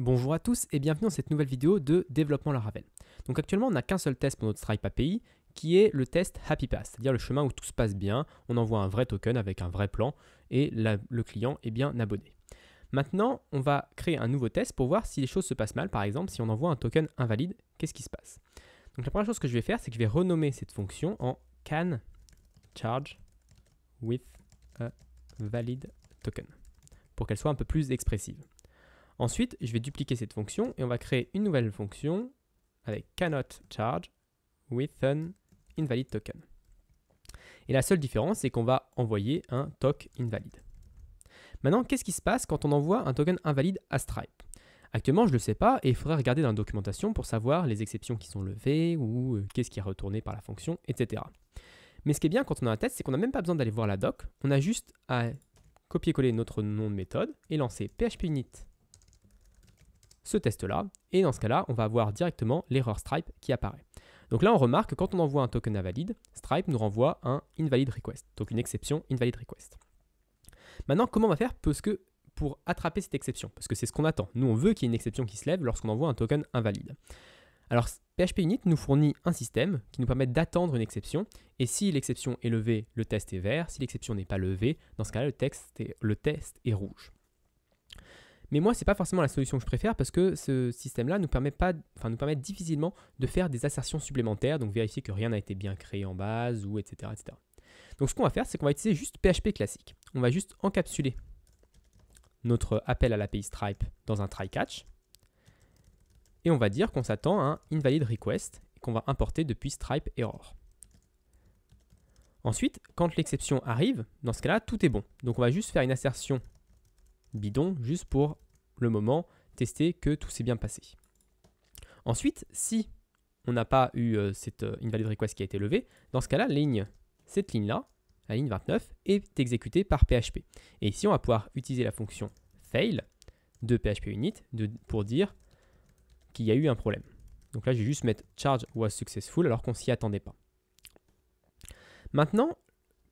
Bonjour à tous et bienvenue dans cette nouvelle vidéo de développement Laravel. Donc actuellement on n'a qu'un seul test pour notre Stripe API qui est le test Happy Pass, c'est-à-dire le chemin où tout se passe bien, on envoie un vrai token avec un vrai plan et le client est bien abonné. Maintenant on va créer un nouveau test pour voir si les choses se passent mal, par exemple si on envoie un token invalide, qu'est-ce qui se passe Donc la première chose que je vais faire c'est que je vais renommer cette fonction en can charge with a valid token pour qu'elle soit un peu plus expressive. Ensuite, je vais dupliquer cette fonction et on va créer une nouvelle fonction avec cannot charge with an invalid token. Et la seule différence, c'est qu'on va envoyer un token invalide. Maintenant, qu'est-ce qui se passe quand on envoie un token invalide à Stripe Actuellement, je ne le sais pas et il faudrait regarder dans la documentation pour savoir les exceptions qui sont levées ou euh, qu'est-ce qui est retourné par la fonction, etc. Mais ce qui est bien quand on a un test, c'est qu'on n'a même pas besoin d'aller voir la doc. On a juste à copier-coller notre nom de méthode et lancer phpUnit ce test-là, et dans ce cas-là, on va avoir directement l'erreur Stripe qui apparaît. Donc là, on remarque que quand on envoie un token invalide, Stripe nous renvoie un invalid request, donc une exception invalid request. Maintenant, comment on va faire pour attraper cette exception Parce que c'est ce qu'on attend. Nous, on veut qu'il y ait une exception qui se lève lorsqu'on envoie un token invalide. Alors, PHP Unit nous fournit un système qui nous permet d'attendre une exception, et si l'exception est levée, le test est vert, si l'exception n'est pas levée, dans ce cas-là, le, le test est rouge. Mais moi, n'est pas forcément la solution que je préfère parce que ce système-là nous permet enfin nous difficilement de faire des assertions supplémentaires, donc vérifier que rien n'a été bien créé en base ou etc. Donc ce qu'on va faire, c'est qu'on va utiliser juste PHP classique. On va juste encapsuler notre appel à l'API Stripe dans un try catch et on va dire qu'on s'attend à un invalid request qu'on va importer depuis Stripe error. Ensuite, quand l'exception arrive, dans ce cas-là, tout est bon. Donc on va juste faire une assertion bidon, juste pour le moment tester que tout s'est bien passé. Ensuite, si on n'a pas eu euh, cette invalid euh, request qui a été levée, dans ce cas-là, cette ligne-là, la ligne 29, est exécutée par PHP. Et ici, on va pouvoir utiliser la fonction fail de PHP unit pour dire qu'il y a eu un problème. Donc là, je vais juste mettre charge was successful alors qu'on s'y attendait pas. Maintenant,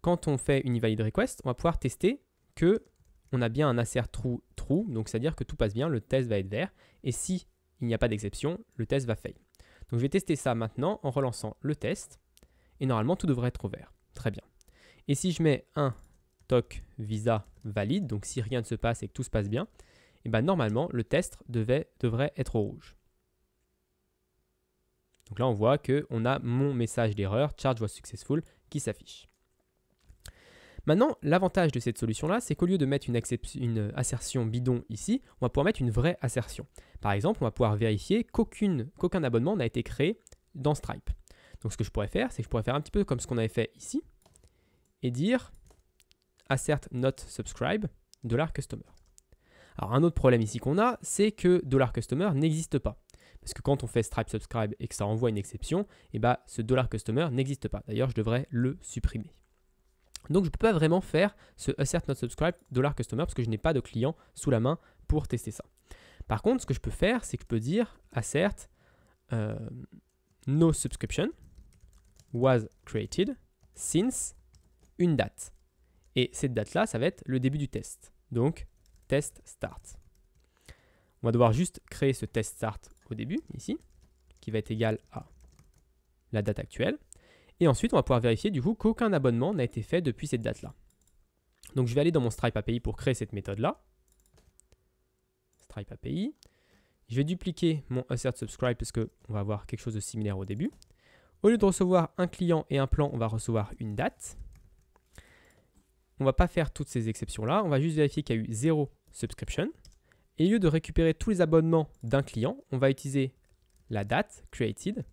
quand on fait une invalid request, on va pouvoir tester que on a bien un assert true true, donc c'est-à-dire que tout passe bien, le test va être vert, et si il n'y a pas d'exception, le test va fail. Donc je vais tester ça maintenant en relançant le test, et normalement tout devrait être vert. Très bien. Et si je mets un toc visa valide, donc si rien ne se passe et que tout se passe bien, et eh ben normalement le test devait, devrait être au rouge. Donc là on voit qu'on a mon message d'erreur, charge was successful, qui s'affiche. Maintenant, l'avantage de cette solution-là, c'est qu'au lieu de mettre une, assertion bidon ici, on va pouvoir mettre une vraie assertion. Par exemple, on va pouvoir vérifier qu'aucun abonnement n'a été créé dans Stripe. Donc ce que je pourrais faire, c'est que je pourrais faire un petit peu comme ce qu'on avait fait ici, et dire assert not subscribe dollar $customer. Alors un autre problème ici qu'on a, c'est que dollar $customer n'existe pas. Parce que quand on fait Stripe subscribe et que ça renvoie une exception, et eh bah, ben, ce $customer n'existe pas. D'ailleurs, je devrais le supprimer. Donc je ne peux pas vraiment faire ce assert not subscribe $customer parce que je n'ai pas de client sous la main pour tester ça. Par contre, ce que je peux faire, c'est que je peux dire assert euh, no subscription was created since une date. Et cette date-là, ça va être le début du test. Donc test start. On va devoir juste créer ce test start au début, ici, qui va être égal à la date actuelle. Et ensuite, on va pouvoir vérifier du coup qu'aucun abonnement n'a été fait depuis cette date-là. Donc je vais aller dans mon Stripe API pour créer cette méthode-là. Stripe API. Je vais dupliquer mon assert subscribe parce qu'on va avoir quelque chose de similaire au début. Au lieu de recevoir un client et un plan, on va recevoir une date. On va pas faire toutes ces exceptions-là. On va juste vérifier qu'il y a eu zéro subscription. Et au lieu de récupérer tous les abonnements d'un client, on va utiliser la date created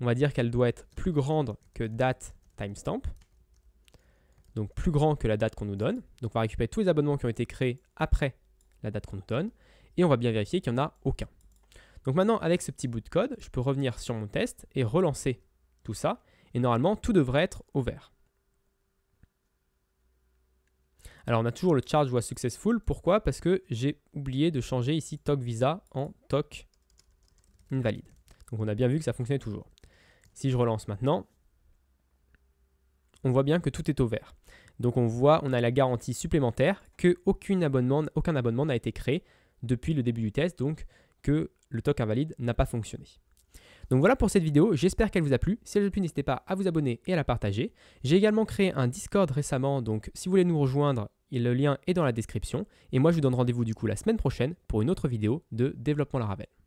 on va dire qu'elle doit être plus grande que date timestamp, donc plus grand que la date qu'on nous donne. Donc on va récupérer tous les abonnements qui ont été créés après la date qu'on nous donne, et on va bien vérifier qu'il n'y en a aucun. Donc maintenant, avec ce petit bout de code, je peux revenir sur mon test et relancer tout ça, et normalement, tout devrait être au vert. Alors on a toujours le charge was successful, pourquoi Parce que j'ai oublié de changer ici toc visa en toc invalide. Donc on a bien vu que ça fonctionnait toujours. Si je relance maintenant, on voit bien que tout est au vert. Donc on voit, on a la garantie supplémentaire que abonnement, aucun abonnement n'a été créé depuis le début du test, donc que le TOC invalide n'a pas fonctionné. Donc voilà pour cette vidéo, j'espère qu'elle vous a plu. Si elle vous a plu, n'hésitez pas à vous abonner et à la partager. J'ai également créé un Discord récemment, donc si vous voulez nous rejoindre, le lien est dans la description. Et moi, je vous donne rendez-vous du coup la semaine prochaine pour une autre vidéo de Développement Laravel.